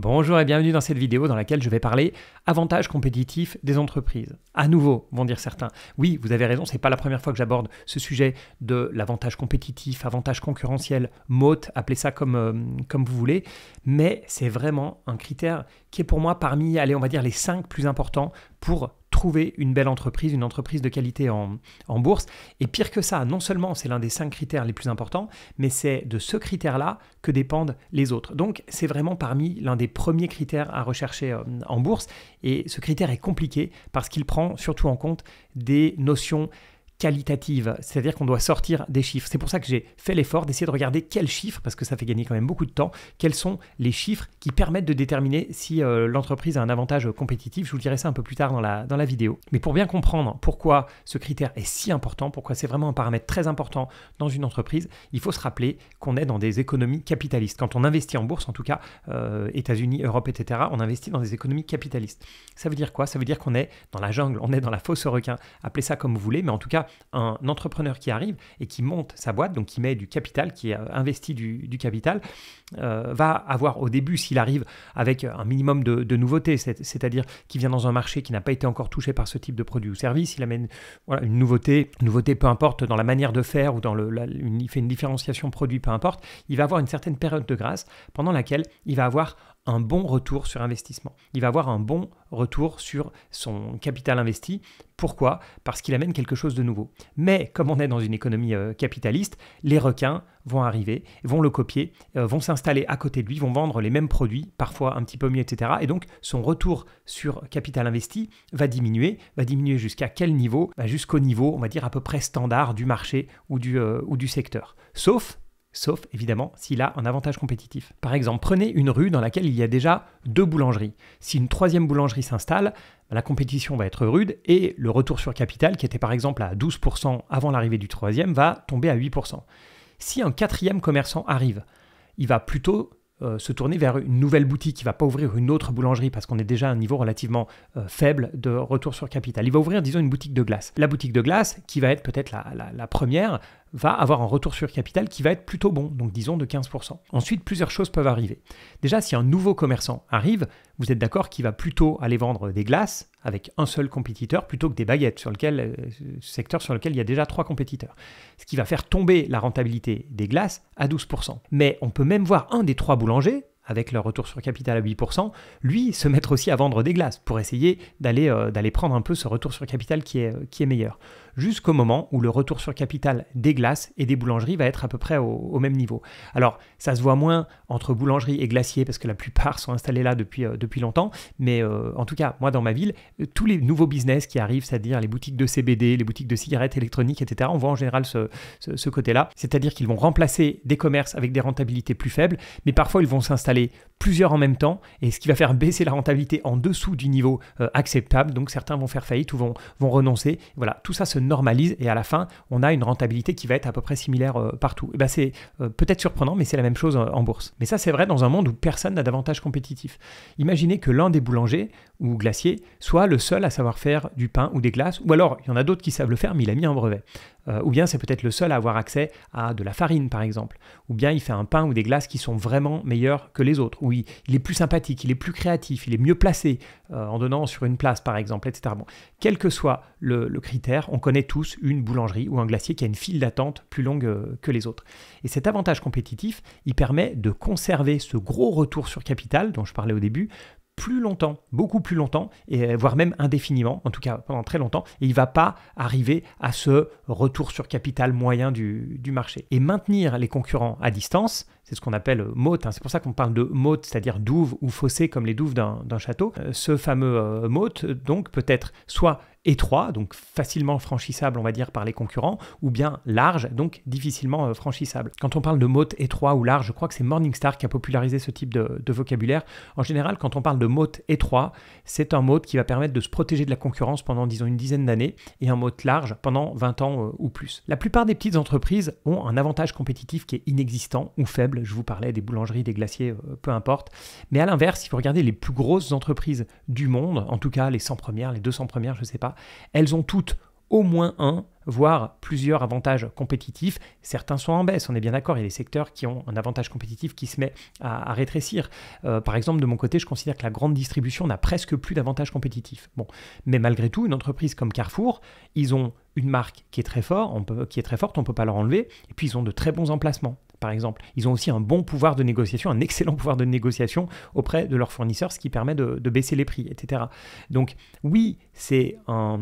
Bonjour et bienvenue dans cette vidéo dans laquelle je vais parler avantage compétitif des entreprises. À nouveau, vont dire certains. Oui, vous avez raison, c'est pas la première fois que j'aborde ce sujet de l'avantage compétitif, avantage concurrentiel, MOT, appelez ça comme, euh, comme vous voulez, mais c'est vraiment un critère qui est pour moi parmi, allez, on va dire les cinq plus importants pour trouver une belle entreprise, une entreprise de qualité en, en bourse. Et pire que ça, non seulement c'est l'un des cinq critères les plus importants, mais c'est de ce critère-là que dépendent les autres. Donc c'est vraiment parmi l'un des premiers critères à rechercher euh, en bourse. Et ce critère est compliqué parce qu'il prend surtout en compte des notions qualitative, c'est-à-dire qu'on doit sortir des chiffres. C'est pour ça que j'ai fait l'effort d'essayer de regarder quels chiffres, parce que ça fait gagner quand même beaucoup de temps, quels sont les chiffres qui permettent de déterminer si euh, l'entreprise a un avantage compétitif. Je vous dirai ça un peu plus tard dans la, dans la vidéo. Mais pour bien comprendre pourquoi ce critère est si important, pourquoi c'est vraiment un paramètre très important dans une entreprise, il faut se rappeler qu'on est dans des économies capitalistes. Quand on investit en bourse, en tout cas, euh, États-Unis, Europe, etc., on investit dans des économies capitalistes. Ça veut dire quoi Ça veut dire qu'on est dans la jungle, on est dans la fosse requin. requins, appelez ça comme vous voulez, mais en tout cas, un entrepreneur qui arrive et qui monte sa boîte, donc qui met du capital, qui euh, investit du, du capital, euh, va avoir au début, s'il arrive avec un minimum de, nouveautés, c'est-à-dire qui vient dans un marché qui n'a pas été encore touché par ce type de produit ou service, il amène une nouveauté, nouveauté peu importe dans la manière de faire ou dans le, la, il fait une différenciation produit, peu importe, il va avoir une certaine période de grâce pendant laquelle il va avoir un bon retour sur investissement. Il va avoir un bon retour sur son capital investi. Pourquoi Parce qu'il amène quelque chose de nouveau. Mais comme on est dans une économie euh, capitaliste, les requins vont arriver, vont le copier, euh, vont s'installer à côté de lui, vont vendre les mêmes produits, parfois un petit peu mieux, etc. Et donc son retour sur capital investi va diminuer, va diminuer jusqu'à quel niveau bah, Jusqu'au niveau, on va dire, à peu près standard du marché ou du, euh, ou du secteur. Sauf sauf évidemment s'il a un avantage compétitif. Par exemple, prenez une rue dans laquelle il y a déjà deux boulangeries. Si une troisième boulangerie s'installe, la compétition va être rude et le retour sur capital, qui était par exemple à 12% avant l'arrivée du troisième, va tomber à 8%. Si un quatrième commerçant arrive, il va plutôt euh, se tourner vers une nouvelle boutique, il ne va pas ouvrir une autre boulangerie parce qu'on est déjà à un niveau relativement euh, faible de retour sur capital. Il va ouvrir, disons, une boutique de glace. La boutique de glace, qui va être peut-être la, la, première, va avoir un retour sur capital qui va être plutôt bon, donc disons de 15%. Ensuite, plusieurs choses peuvent arriver. Déjà, si un nouveau commerçant arrive, vous êtes d'accord qu'il va plutôt aller vendre des glaces avec un seul compétiteur plutôt que des baguettes sur lequel, euh, secteur sur lequel il y a déjà trois compétiteurs. Ce qui va faire tomber la rentabilité des glaces à 12%. Mais on peut même voir un des trois boulangers avec leur retour sur capital à 8%, lui se mettre aussi à vendre des glaces pour essayer d'aller euh, d'aller prendre un peu ce retour sur capital qui est, euh, qui est meilleur. Jusqu'au moment où le retour sur capital des glaces et des boulangeries va être à peu près au, même niveau. Alors, ça se voit moins entre boulangerie et glacier parce que la plupart sont installés là depuis, euh, depuis longtemps, mais en tout cas, moi dans ma ville, tous les nouveaux business qui arrivent, c'est-à-dire les boutiques de CBD, les boutiques de cigarettes électroniques, etc., on voit en général ce, ce côté-là. C'est-à-dire qu'ils vont remplacer des commerces avec des rentabilités plus faibles, mais parfois ils vont s'installer finally plusieurs en même temps, et ce qui va faire baisser la rentabilité en dessous du niveau euh, acceptable. Donc certains vont faire faillite ou vont, vont renoncer. Voilà, tout ça se normalise et à la fin, on a une rentabilité qui va être à peu près similaire euh, partout. Et eh ben c'est euh, peut-être surprenant, mais c'est la même chose en bourse. Mais ça, c'est vrai dans un monde où personne n'a d'avantage compétitif. Imaginez que l'un des boulangers ou glaciers soit le seul à savoir faire du pain ou des glaces, ou alors il y en a d'autres qui savent le faire, mais il a mis un brevet. ou bien c'est peut-être le seul à avoir accès à de la farine, par exemple. Ou bien il fait un pain ou des glaces qui sont vraiment meilleurs que les autres oui, il, est plus sympathique, il est plus créatif, il est mieux placé euh, en donnant sur une place par exemple, etc. quel que soit le, critère, on connaît tous une boulangerie ou un glacier qui a une file d'attente plus longue euh, que les autres. Et cet avantage compétitif, il permet de conserver ce gros retour sur capital dont je parlais au début plus longtemps, beaucoup plus longtemps, et euh, voire même indéfiniment, en tout cas pendant très longtemps, et il ne va pas arriver à ce retour sur capital moyen du marché. Et maintenir les concurrents à distance, c'est ce qu'on appelle motte, hein. c'est pour ça qu'on parle de motte, c'est-à-dire douve ou fossé comme les douves d'un château. Euh, ce fameux euh, motte, donc, peut être soit étroit, donc facilement franchissable, on va dire, par les concurrents, ou bien large, donc difficilement euh, franchissable. Quand on parle de motte étroit ou large, je crois que c'est Morningstar qui a popularisé ce type de, vocabulaire. En général, quand on parle de motte étroit, c'est un motte qui va permettre de se protéger de la concurrence pendant, disons, une dizaine d'années, et un motte large pendant 20 ans ou plus. La plupart des petites entreprises ont un avantage compétitif qui est inexistant ou faible je vous parlais des boulangeries, des glaciers, euh, peu importe. Mais à l'inverse, si vous regardez les plus grosses entreprises du monde, en tout cas les 100 premières, les 200 premières, je ne sais pas, elles ont toutes au moins un, voire plusieurs avantages compétitifs. Certains sont en baisse, on est bien d'accord, il y a des secteurs qui ont un avantage compétitif qui se met à, rétrécir. Euh, par exemple, de mon côté, je considère que la grande distribution n'a presque plus d'avantages compétitifs. Bon. Mais malgré tout, une entreprise comme Carrefour, ils ont une marque qui est très, on peut, qui est très forte, on ne peut pas leur enlever, et puis ils ont de très bons emplacements par exemple. Ils ont aussi un bon pouvoir de négociation, un excellent pouvoir de négociation auprès de leurs fournisseurs, ce qui permet de, baisser les prix, etc. Donc oui, c'est un,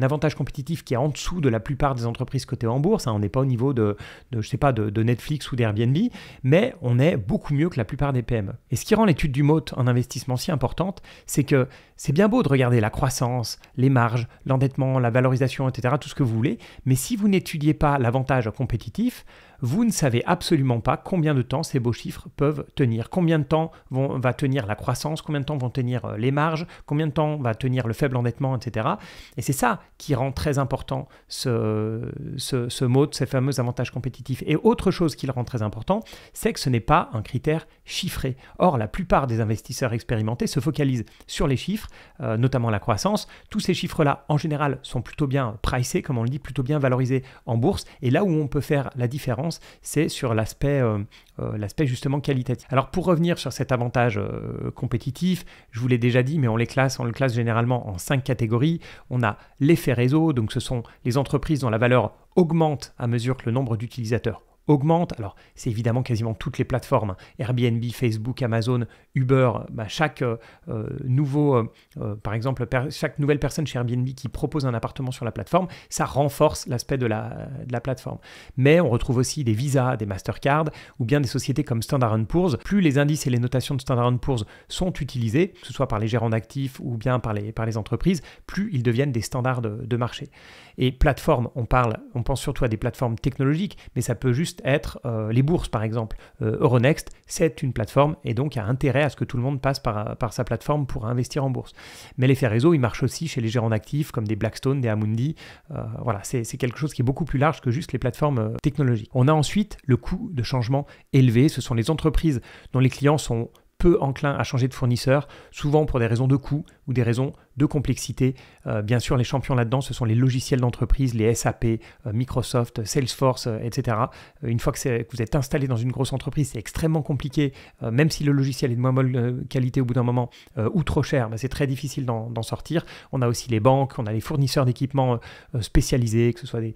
avantage compétitif qui est en dessous de la plupart des entreprises cotées en bourse. Hein. on n'est pas au niveau de, je sais pas, de, Netflix ou d'Airbnb, mais on est beaucoup mieux que la plupart des PME. Et ce qui rend l'étude du MOT en investissement si importante, c'est que c'est bien beau de regarder la croissance, les marges, l'endettement, la valorisation, etc., tout ce que vous voulez, mais si vous n'étudiez pas l'avantage compétitif, vous ne savez absolument pas combien de temps ces beaux chiffres peuvent tenir. Combien de temps va tenir la croissance, combien de temps vont tenir euh, les marges, combien de temps va tenir le faible endettement, etc. Et c'est ça qui rend très important ce, ce, mot ces fameux avantages compétitifs. Et autre chose qui le rend très important, c'est que ce n'est pas un critère chiffré. Or, la plupart des investisseurs expérimentés se focalisent sur les chiffres, euh, notamment la croissance. Tous ces chiffres-là, en général, sont plutôt bien pricés, comme on le dit, plutôt bien valorisés en bourse. Et là où on peut faire la différence, c'est sur l'aspect euh, euh, l'aspect justement qualitatif. Alors pour revenir sur cet avantage euh, compétitif, je vous l'ai déjà dit, mais on les classe, on le classe généralement en cinq catégories. On a l'effet réseau, donc ce sont les entreprises dont la valeur augmente à mesure que le nombre d'utilisateurs augmente. Alors, c'est évidemment quasiment toutes les plateformes, hein. Airbnb, Facebook, Amazon, Uber, bah, chaque euh, euh, nouveau, euh, par exemple, chaque nouvelle personne chez Airbnb qui propose un appartement sur la plateforme, ça renforce l'aspect de la, la plateforme. Mais on retrouve aussi des visas, des Mastercard ou bien des sociétés comme Standard Poor's. Plus les indices et les notations de Standard Poor's sont utilisés, que ce soit par les gérants d'actifs ou bien par les, par les entreprises, plus ils deviennent des standards de marché. Et plateforme, on parle, on pense surtout à des plateformes technologiques, mais ça peut juste être euh, les bourses, par exemple. Euh, Euronext, c'est une plateforme et donc il y a intérêt à ce que tout le monde passe par, sa plateforme pour investir en bourse. Mais l'effet réseau, il marche aussi chez les gérants d'actifs comme des Blackstone, des Amundi. Euh, voilà, c'est quelque chose qui est beaucoup plus large que juste les plateformes technologiques. On a ensuite le coût de changement élevé. Ce sont les entreprises dont les clients sont peu enclins à changer de fournisseur, souvent pour des raisons de coût ou des raisons de complexité. Euh, bien sûr, les champions là-dedans, ce sont les logiciels d'entreprise, les SAP, euh, Microsoft, Salesforce, euh, etc. une fois que, que, vous êtes installé dans une grosse entreprise, c'est extrêmement compliqué, même si le logiciel est de moins bonne qualité au bout d'un moment ou trop cher, mais bah, c'est très difficile d'en sortir. On a aussi les banques, on a les fournisseurs d'équipements spécialisés, que ce soit des,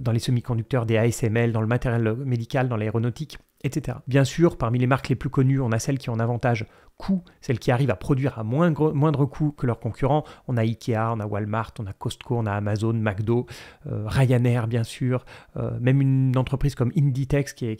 dans les semi-conducteurs, des ASML, dans le matériel médical, dans l'aéronautique, etc. Bien sûr, parmi les marques les plus connues, on a celles qui ont un avantage coût, celles qui arrivent à produire à moindre, moindre coût que leurs concurrents on a Ikea, on a Walmart, on a Costco, on a Amazon, McDo, euh, Ryanair bien sûr, euh, même une entreprise comme Inditex qui,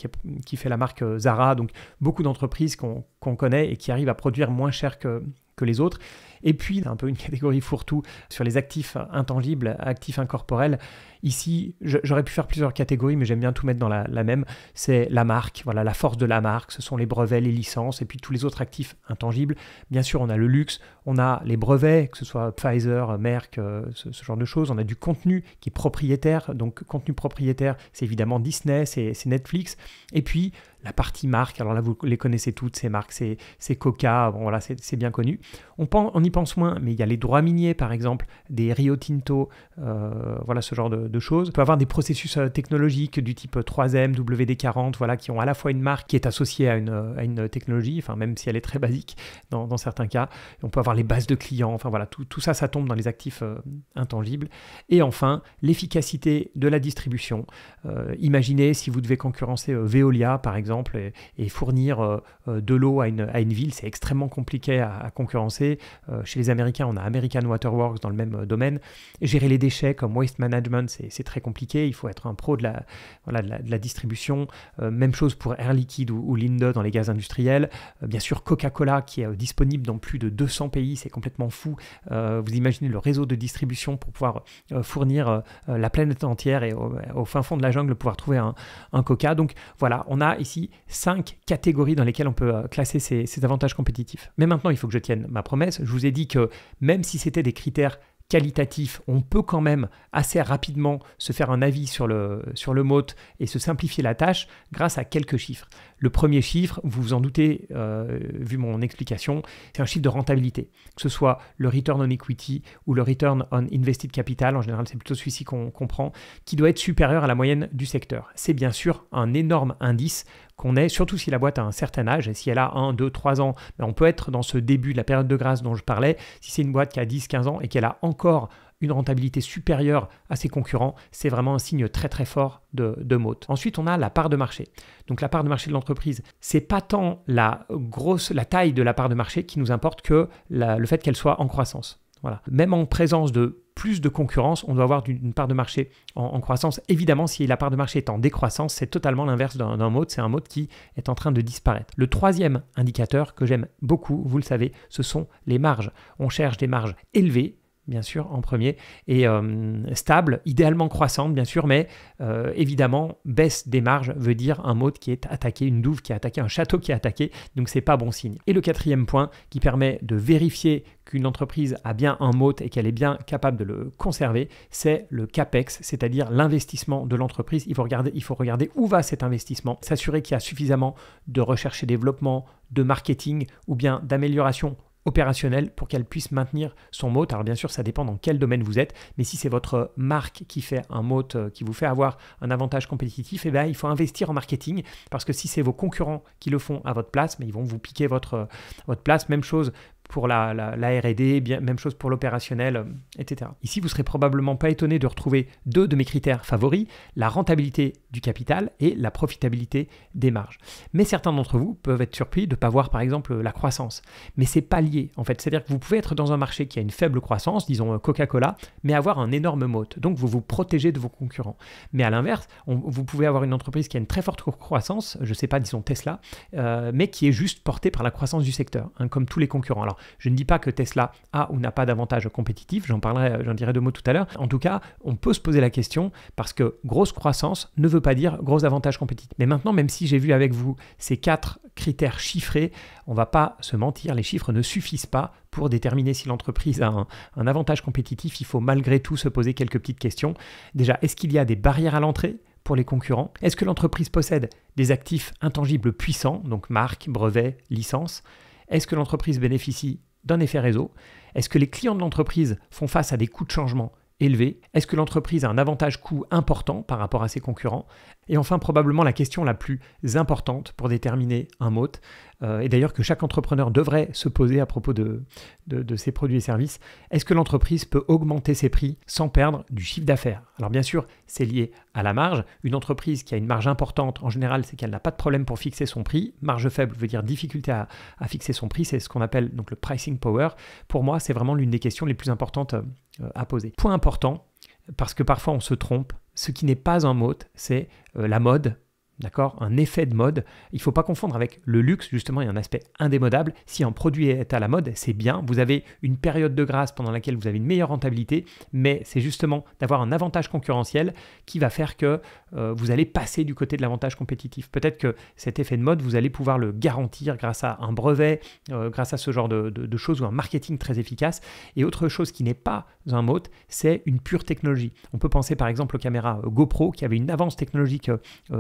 fait la marque euh, Zara. Donc beaucoup d'entreprises qu'on connaît et qui arrivent à produire moins cher que les autres. Et puis, un peu une catégorie fourre-tout sur les actifs intangibles, actifs incorporels. Ici, j'aurais pu faire plusieurs catégories, mais j'aime bien tout mettre dans la, même. C'est la marque, voilà, la force de la marque, ce sont les brevets, les licences, et puis tous les autres actifs intangibles. Bien sûr, on a le luxe, on a les brevets, que ce soit Pfizer, Merck, euh, ce, genre de choses. On a du contenu qui est propriétaire, donc contenu propriétaire, c'est évidemment Disney, c'est Netflix. Et puis, la partie marque, alors là, vous les connaissez toutes, ces marques, c'est Coca, bon, voilà, c'est bien connu. On, pense, pense moins, mais il y a les droits miniers, par exemple, des Rio Tinto, euh, voilà ce genre de, choses. On peut avoir des processus euh, technologiques du type 3M, WD40, voilà, qui ont à la fois une marque qui est associée à une, à une technologie, enfin, même si elle est très basique dans, certains cas. On peut avoir les bases de clients, enfin voilà, tout, tout ça, ça tombe dans les actifs euh, intangibles. Et enfin, l'efficacité de la distribution. imaginez si vous devez concurrencer Veolia, par exemple, et, fournir de l'eau à une, à une ville, c'est extrêmement compliqué à concurrencer. Euh, chez les Américains, on a American Waterworks dans le même euh, domaine. Gérer les déchets comme waste management, c'est très compliqué. Il faut être un pro de la, distribution. Euh, même chose pour Air Liquide ou, Linde dans les gaz industriels. bien sûr, Coca-Cola qui est disponible dans plus de 200 pays, c'est complètement fou. vous imaginez le réseau de distribution pour pouvoir fournir la planète entière et au, fin fond de la jungle pouvoir trouver un, Coca. Donc voilà, on a ici cinq catégories dans lesquelles on peut classer ces, ces avantages compétitifs. Mais maintenant, il faut que je tienne ma promesse. Je vous ai dit que même si c'était des critères qualitatifs, on peut quand même assez rapidement se faire un avis sur le, sur le mot et se simplifier la tâche grâce à quelques chiffres. Le premier chiffre, vous vous en doutez, euh, vu mon explication, c'est un chiffre de rentabilité, que ce soit le return on equity ou le return on invested capital, en général c'est plutôt celui-ci qu'on comprend, qui doit être supérieur à la moyenne du secteur. C'est bien sûr un énorme indice qu'on est, surtout si la boîte a un certain âge, et si elle a 1, 2, 3 ans, on peut être dans ce début de la période de grâce dont je parlais. Si c'est une boîte qui a 10, 15 ans et qu'elle a encore une rentabilité supérieure à ses concurrents, c'est vraiment un signe très très fort de, de Ensuite, on a la part de marché. Donc la part de marché de l'entreprise, c'est pas tant la grosse, la taille de la part de marché qui nous importe que le fait qu'elle soit en croissance. Voilà. Même en présence de plus de concurrence, on doit avoir une part de marché en, en croissance. Évidemment, si la part de marché est en décroissance, c'est totalement l'inverse d'un mode, c'est un mode qui est en train de disparaître. Le troisième indicateur que j'aime beaucoup, vous le savez, ce sont les marges. On cherche des marges élevées bien sûr, en premier, et euh, stable, idéalement croissante, bien sûr, mais euh, évidemment, baisse des marges veut dire un mode qui est attaqué, une douve qui est attaquée, un château qui est attaqué, donc c'est pas bon signe. Et le quatrième point qui permet de vérifier qu'une entreprise a bien un mode et qu'elle est bien capable de le conserver, c'est le CAPEX, c'est-à-dire l'investissement de l'entreprise. Il, faut regarder, il faut regarder où va cet investissement, s'assurer qu'il y a suffisamment de recherche et développement, de marketing ou bien d'amélioration opérationnel pour qu'elle puisse maintenir son mot Alors bien sûr, ça dépend dans quel domaine vous êtes, mais si c'est votre marque qui fait un mot euh, qui vous fait avoir un avantage compétitif, eh bien, il faut investir en marketing parce que si c'est vos concurrents qui le font à votre place, mais ils vont vous piquer votre, euh, votre place. Même chose pour la, RD, même chose pour l'opérationnel, euh, etc. Ici, vous serez probablement pas étonné de retrouver deux de mes critères favoris, la rentabilité du capital et la profitabilité des marges. Mais certains d'entre vous peuvent être surpris de ne pas voir par exemple la croissance. Mais ce n'est pas lié en fait, c'est-à-dire que vous pouvez être dans un marché qui a une faible croissance, disons euh, Coca-Cola, mais avoir un énorme moat. Donc vous vous protégez de vos concurrents. Mais à l'inverse, vous pouvez avoir une entreprise qui a une très forte croissance, je ne sais pas, disons Tesla, euh, mais qui est juste portée par la croissance du secteur, hein, comme tous les concurrents je ne dis pas que Tesla a ou n'a pas d'avantage compétitif, j'en parlerai, euh, j'en dirai deux mots tout à l'heure. En tout cas, on peut se poser la question parce que grosse croissance ne veut pas dire gros avantage compétitif. Mais maintenant, même si j'ai vu avec vous ces quatre critères chiffrés, on va pas se mentir, les chiffres ne suffisent pas pour déterminer si l'entreprise a un, avantage compétitif. Il faut malgré tout se poser quelques petites questions. Déjà, est-ce qu'il y a des barrières à l'entrée pour les concurrents Est-ce que l'entreprise possède des actifs intangibles puissants, donc marque, brevet, licence est-ce que l'entreprise bénéficie d'un effet réseau Est-ce que les clients de l'entreprise font face à des coûts de changement élevés Est-ce que l'entreprise a un avantage coût important par rapport à ses concurrents Et enfin, probablement la question la plus importante pour déterminer un mot, euh, et d'ailleurs que chaque entrepreneur devrait se poser à propos de, de, ses produits et services. Est-ce que l'entreprise peut augmenter ses prix sans perdre du chiffre d'affaires Alors bien sûr, c'est lié à la marge. Une entreprise qui a une marge importante, en général, c'est qu'elle n'a pas de problème pour fixer son prix. Marge faible veut dire difficulté à, fixer son prix, c'est ce qu'on appelle donc le pricing power. Pour moi, c'est vraiment l'une des questions les plus importantes euh, à poser. Point important, parce que parfois on se trompe, ce qui n'est pas en mode, c'est euh, la mode D'accord Un effet de mode. Il ne faut pas confondre avec le luxe, justement, il y a un aspect indémodable. Si un produit est à la mode, c'est bien. Vous avez une période de grâce pendant laquelle vous avez une meilleure rentabilité, mais c'est justement d'avoir un avantage concurrentiel qui va faire que euh, vous allez passer du côté de l'avantage compétitif. Peut-être que cet effet de mode, vous allez pouvoir le garantir grâce à un brevet, euh, grâce à ce genre de, choses ou un marketing très efficace. Et autre chose qui n'est pas un mode c'est une pure technologie. On peut penser par exemple aux caméras euh, GoPro qui avaient une avance technologique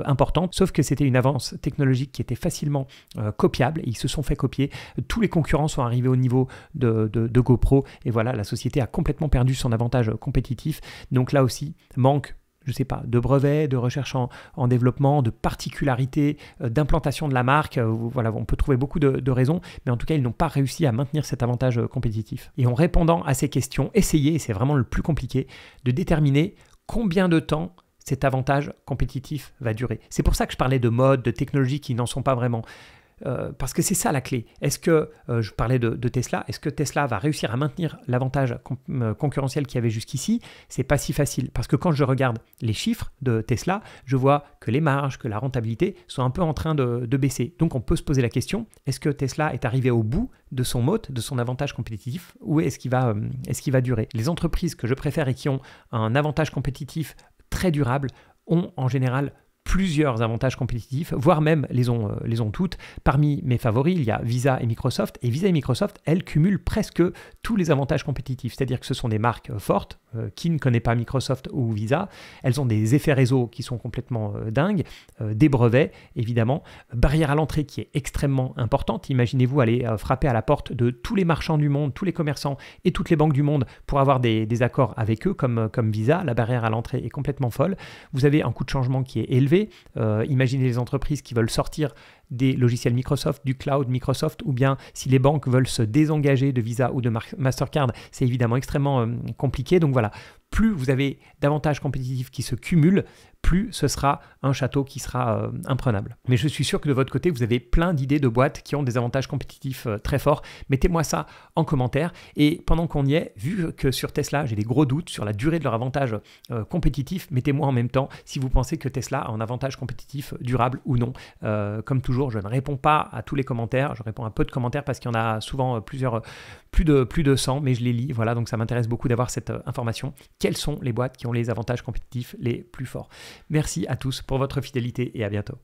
importante sauf que c'était une avance technologique qui était facilement euh, copiable, ils se sont fait copier, tous les concurrents sont arrivés au niveau de, GoPro, et voilà, la société a complètement perdu son avantage compétitif, donc là aussi, manque je ne sais pas, de brevets, de recherche en, développement, de particularités, euh, d'implantation de la marque. Euh, voilà, on peut trouver beaucoup de, raisons, mais en tout cas, ils n'ont pas réussi à maintenir cet avantage compétitif. Et en répondant à ces questions, essayez, et c'est vraiment le plus compliqué, de déterminer combien de temps cet avantage compétitif va durer. C'est pour ça que je parlais de mode, de technologies qui n'en sont pas vraiment. Euh, parce que c'est ça la clé. Est-ce que, euh, je parlais de, Tesla, est-ce que Tesla va réussir à maintenir l'avantage euh, concurrentiel qu'il y avait jusqu'ici C'est pas si facile. Parce que quand je regarde les chiffres de Tesla, je vois que les marges, que la rentabilité sont un peu en train de, baisser. Donc on peut se poser la question, est-ce que Tesla est arrivé au bout de son mode, de son avantage compétitif, ou est-ce qu'il va, est va durer Les entreprises que je préfère et qui ont un avantage compétitif très durables ont en général plusieurs avantages compétitifs, voire même les ont, euh, les ont toutes. Parmi mes favoris, il y a Visa et Microsoft. Et Visa et Microsoft, elles cumulent presque tous les avantages compétitifs. C'est-à-dire que ce sont des marques euh, fortes, euh, qui ne connaît pas Microsoft ou Visa. Elles ont des effets réseaux qui sont complètement euh, dingues, euh, des brevets évidemment, barrière à l'entrée qui est extrêmement importante. Imaginez-vous aller frapper à la porte de tous les marchands du monde, tous les commerçants et toutes les banques du monde pour avoir des, accords avec eux comme, comme Visa. La barrière à l'entrée est complètement folle. Vous avez un coût de changement qui est élevé. imaginez les entreprises qui veulent sortir des logiciels Microsoft, du cloud Microsoft, ou bien si les banques veulent se désengager de Visa ou de Mastercard, c'est évidemment extrêmement euh, compliqué. Donc voilà, plus vous avez d'avantages compétitifs qui se cumulent, plus ce sera un château qui sera euh, imprenable. Mais je suis sûr que de votre côté, vous avez plein d'idées de boîtes qui ont des avantages compétitifs euh, très forts. Mettez-moi ça en commentaire. Et pendant qu'on y est, vu que sur Tesla, j'ai des gros doutes sur la durée de leur avantage euh, compétitif, mettez-moi en même temps si vous pensez que Tesla a un avantage compétitif durable ou non. comme toujours, je ne réponds pas à tous les commentaires. Je réponds à peu de commentaires parce qu'il y en a souvent plusieurs, plus de, plus de 100, mais je les lis. Voilà, donc ça m'intéresse beaucoup d'avoir cette information quelles sont les boîtes qui ont les avantages compétitifs les plus forts. Merci à tous pour votre fidélité et à bientôt.